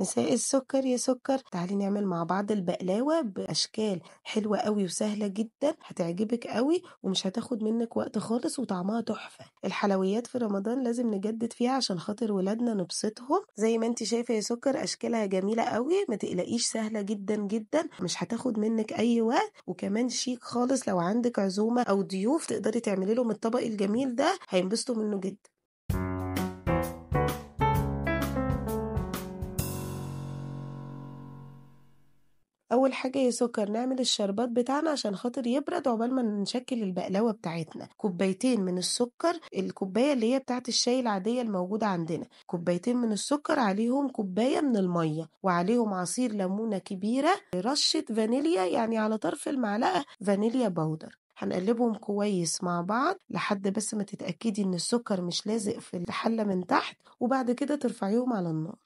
مساء السكر يا سكر تعالي نعمل مع بعض البقلاوه باشكال حلوه قوي وسهله جدا هتعجبك قوي ومش هتاخد منك وقت خالص وطعمها تحفه الحلويات في رمضان لازم نجدد فيها عشان خاطر ولادنا نبسطهم زي ما انت شايفه يا سكر اشكالها جميله قوي ما تقلقيش سهله جدا جدا مش هتاخد منك اي وقت وكمان شيك خالص لو عندك عزومه او ضيوف تقدري تعملي لهم الطبق الجميل ده هينبسطوا منه جدا أول حاجة يا سكر نعمل الشربات بتاعنا عشان خاطر يبرد عقبال ما نشكل البقلاوة بتاعتنا كوبايتين من السكر الكوباية اللي هي بتاعت الشاي العادية الموجودة عندنا كوبايتين من السكر عليهم كوباية من المية وعليهم عصير ليمونة كبيرة رشة فانيليا يعني على طرف المعلقة فانيليا باودر هنقلبهم كويس مع بعض لحد بس ما تتأكدي ان السكر مش لازق في الحلة من تحت وبعد كده ترفعيهم على النار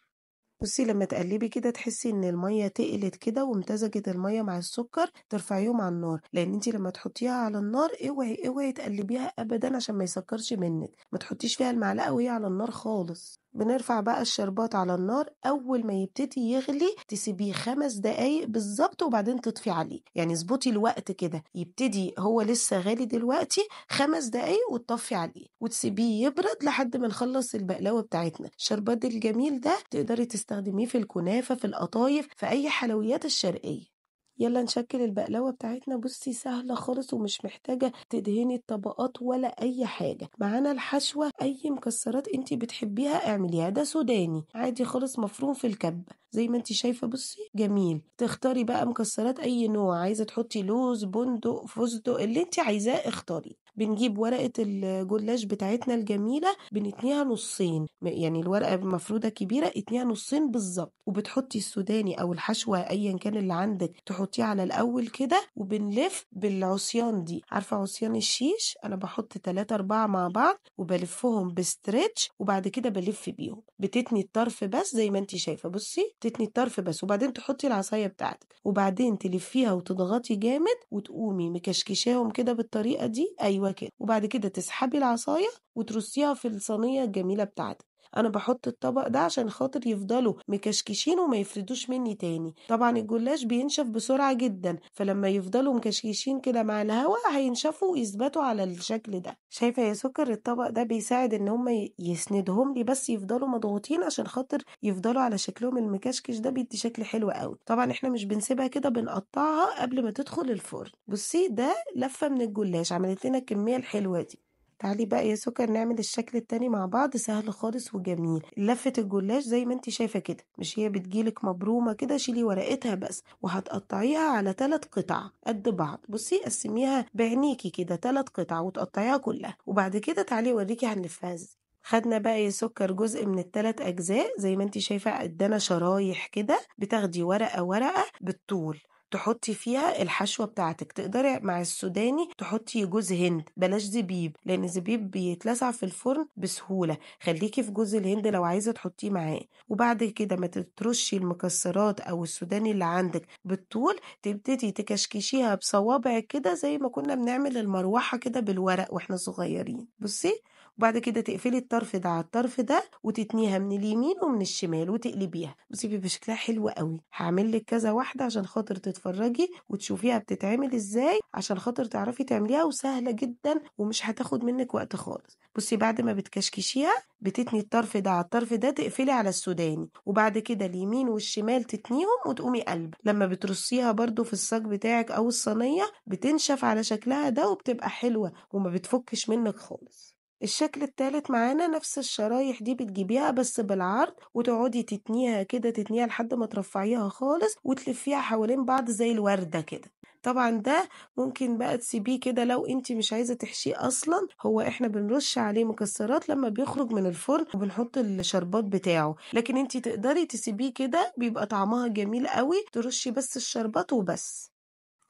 بصي لما تقلبي كده تحسي ان الميه تقلت كده وامتزجت الميه مع السكر ترفعيهم على النار لان انت لما تحطيها على النار اوعي اوعي تقلبيها ابدا عشان ما يسكرش منك ما تحطيش فيها المعلقه وهي على النار خالص بنرفع بقى الشربات على النار اول ما يبتدي يغلي تسيبيه خمس دقايق بالظبط وبعدين تطفي عليه يعني اظبطي الوقت كده يبتدي هو لسه غالي دلوقتي خمس دقايق وتطفي عليه وتسيبيه يبرد لحد ما نخلص البقلاوه بتاعتنا الشربات الجميل ده تقدري تستخدميه في الكنافه في القطايف في اي حلويات الشرقيه يلا نشكل البقلاوة بتاعتنا بصي سهلة خالص ومش محتاجة تدهني الطبقات ولا أي حاجة معانا الحشوة أي مكسرات أنت بتحبيها اعمليها ده سوداني عادي خالص مفروم في الكبة زي ما انت شايفه بصي جميل تختاري بقى مكسرات اي نوع عايزه تحطي لوز بندق فستق اللي انت عايزاه اختاري بنجيب ورقه الجلاش بتاعتنا الجميله بنتنيها نصين يعني الورقه مفروده كبيره اتنيها نصين بالظبط وبتحطي السوداني او الحشوه ايا كان اللي عندك تحطيه على الاول كده وبنلف بالعصيان دي عارفه عصيان الشيش انا بحط 3 4 مع بعض وبلفهم بستريتش وبعد كده بلف بيهم بتتني الطرف بس زي ما انت شايفه بصي تتني الطرف بس وبعدين تحطي العصايه بتاعتك وبعدين تلفيها وتضغطي جامد وتقومي مكشكشاهم كده بالطريقه دي ايوه كده وبعد كده تسحبي العصايه وترصيها في الصينيه الجميله بتاعتك انا بحط الطبق ده عشان خاطر يفضلوا مكشكشين وما يفردوش مني تاني طبعا الجلاش بينشف بسرعه جدا فلما يفضلوا مكشكشين كده مع الهواء هينشفوا ويثبتوا على الشكل ده شايفه يا سكر الطبق ده بيساعد ان هم يسندهم لي بس يفضلوا مضغوطين عشان خاطر يفضلوا على شكلهم المكشكش ده بيدي شكل حلو قوي طبعا احنا مش بنسيبها كده بنقطعها قبل ما تدخل الفرن بصي ده لفه من الجلاش عملت لنا الكميه الحلوه دي تعالي بقى يا سكر نعمل الشكل التاني مع بعض سهل خالص وجميل لفة الجلاش زي ما انت شايفة كده مش هي بتجيلك مبرومة كده شيلي ورقتها بس وهتقطعيها على ثلاث قطع قد بعض بصي قسميها بعينيكي كده ثلاث قطع وتقطعيها كلها وبعد كده تعالي اوريكي هنلفها ازاي خدنا بقى يا سكر جزء من التلات أجزاء زي ما انت شايفة قدنا شرايح كده بتاخدي ورقة ورقة بالطول تحطي فيها الحشوة بتاعتك تقدري مع السوداني تحطي جوز هند بلاش زبيب لأن الزبيب بيتلسع في الفرن بسهولة خليكي في جوز الهند لو عايزة تحطيه معاه وبعد كده ما تترشي المكسرات أو السوداني اللي عندك بالطول تبتدي تكشكشيها بصوابعك كده زي ما كنا بنعمل المروحة كده بالورق واحنا صغيرين بصي وبعد كده تقفلي الطرف ده على الطرف ده وتتنيها من اليمين ومن الشمال وتقلبيها بصي بيبقى شكلها حلو قوي هعمل لك كذا واحده عشان خاطر تتفرجي وتشوفيها بتتعمل ازاي عشان خاطر تعرفي تعمليها وسهله جدا ومش هتاخد منك وقت خالص بصي بعد ما بتكشكشيها بتتني الطرف ده على الطرف ده تقفلي على السوداني وبعد كده اليمين والشمال تتنيهم وتقومي قلب لما بترصيها برده في الصاج بتاعك او الصينيه بتنشف على شكلها ده وبتبقى حلوه وما بتفكش منك خالص الشكل التالت معانا نفس الشرايح دي بتجيبيها بس بالعرض وتقعدي تتنيها كده تتنيها لحد ما ترفعيها خالص وتلفيها حوالين بعض زي الوردة كده طبعا ده ممكن بقى تسيبيه كده لو انت مش عايزه تحشيه اصلا هو احنا بنرش عليه مكسرات لما بيخرج من الفرن وبنحط الشربات بتاعه لكن انت تقدري تسيبيه كده بيبقى طعمها جميل قوي ترشي بس الشربات وبس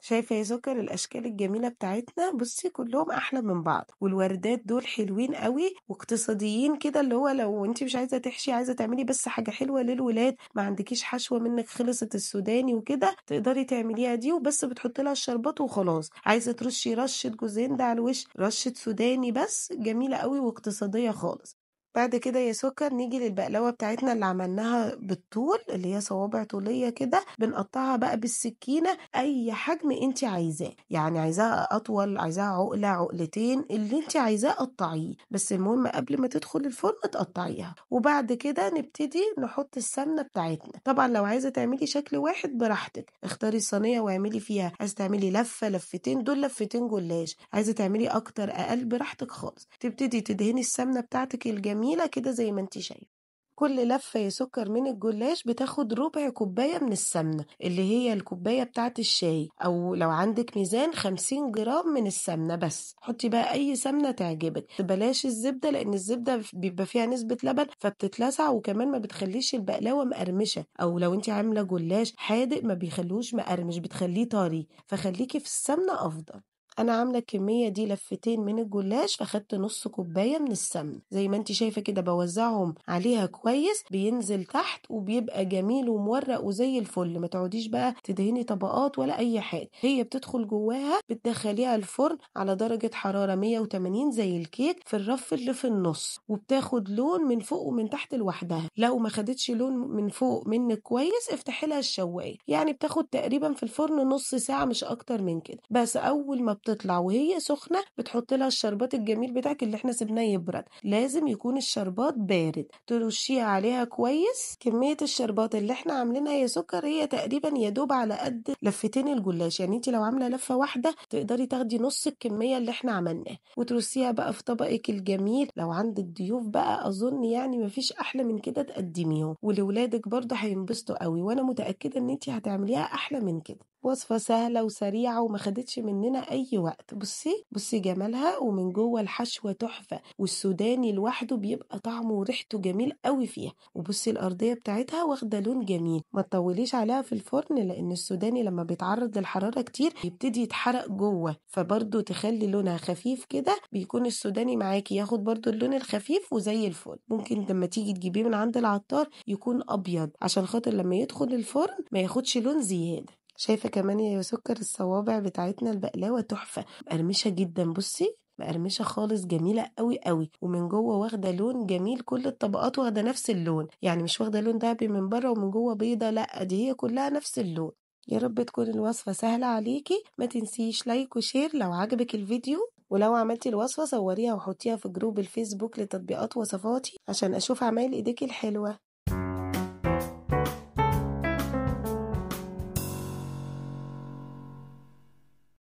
شايفة يا سكر الأشكال الجميلة بتاعتنا بصي كلهم أحلى من بعض والوردات دول حلوين قوي واقتصاديين كده اللي هو لو أنت مش عايزة تحشي عايزة تعملي بس حاجة حلوة للولاد ما عندكيش حشوة منك خلصت السوداني وكده تقدري تعمليها دي وبس بتحطي لها الشربات وخلاص عايزة ترشي رشة جوزين ده على الوش رشة سوداني بس جميلة قوي واقتصادية خالص بعد كده يا سكر نيجي للبقلاوة بتاعتنا اللي عملناها بالطول اللي هي صوابع طولية كده بنقطعها بقى بالسكينة أي حجم أنت عايزاه يعني عايزاها أطول عايزاها عقلة عقلتين اللي أنت عايزاه قطعيه بس المهم قبل ما تدخل الفرن تقطعيها وبعد كده نبتدي نحط السمنة بتاعتنا طبعا لو عايزة تعملي شكل واحد براحتك اختاري الصينية واعملي فيها عايزة تعملي لفة لفتين دول لفتين جلاش عايزة تعملي أكتر أقل براحتك خالص تبتدي تدهني السمنة بتاعتك الجميلة جميلة كده زي ما انت شايفة كل لفة يا سكر من الجلاش بتاخد ربع كوباية من السمنة اللي هي الكوباية بتاعة الشاي أو لو عندك ميزان 50 جرام من السمنة بس حطي بقى أي سمنة تعجبك بلاش الزبدة لأن الزبدة بيبقى فيها نسبة لبن فبتتلسع وكمان ما بتخليش البقلاوة مقرمشة أو لو أنت عاملة جلاش حادق ما بيخلوش مقرمش بتخليه طري فخليكي في السمنة أفضل انا عامله الكميه دي لفتين من الجلاش فاخدت نص كوبايه من السمن زي ما انت شايفه كده بوزعهم عليها كويس بينزل تحت وبيبقى جميل ومورق وزي الفل ما تقعديش بقى تدهني طبقات ولا اي حاجه هي بتدخل جواها بتدخليها الفرن على درجه حراره 180 زي الكيك في الرف اللي في النص وبتاخد لون من فوق ومن تحت لوحدها لو ما خدتش لون من فوق منك كويس افتحي لها الشوايه يعني بتاخد تقريبا في الفرن نص ساعه مش اكتر من كده بس اول ما بتطلع وهي سخنه بتحط لها الشربات الجميل بتاعك اللي احنا سيبناه يبرد لازم يكون الشربات بارد ترشيها عليها كويس كميه الشربات اللي احنا عاملينها يا سكر هي تقريبا يا دوب على قد لفتين الجلاش يعني انت لو عامله لفه واحده تقدري تاخدي نص الكميه اللي احنا عملناها وترسيها بقى في طبقك الجميل لو عندك ضيوف بقى اظن يعني مفيش احلى من كده تقدميهم ولولادك برضه هينبسطوا قوي وانا متاكده ان انت هتعمليها احلى من كده وصفة سهلة وسريعة وما خدتش مننا أي وقت بصي بصي جمالها ومن جوه الحشوة تحفة والسوداني لوحده بيبقى طعمه وريحته جميل قوي فيها وبصي الأرضية بتاعتها واخدة لون جميل ما تطوليش عليها في الفرن لأن السوداني لما بيتعرض للحرارة كتير يبتدي يتحرق جوه فبرضه تخلي لونها خفيف كده بيكون السوداني معاكي ياخد برضه اللون الخفيف وزي الفل ممكن لما تيجي تجيبيه من عند العطار يكون أبيض عشان خاطر لما يدخل الفرن ما ياخدش لون زيادة شايفه كمان يا سكر الصوابع بتاعتنا البقلاوه تحفه مقرمشه جدا بصي مقرمشه خالص جميله قوي قوي ومن جوه واخده لون جميل كل الطبقات واخده نفس اللون يعني مش واخده لون دهبي من بره ومن جوه بيضه لا دي هي كلها نفس اللون يا رب تكون الوصفة سهلة عليكي ما تنسيش لايك وشير لو عجبك الفيديو ولو عملتي الوصفة صوريها وحطيها في جروب الفيسبوك لتطبيقات وصفاتي عشان أشوف عمايل إيديك الحلوة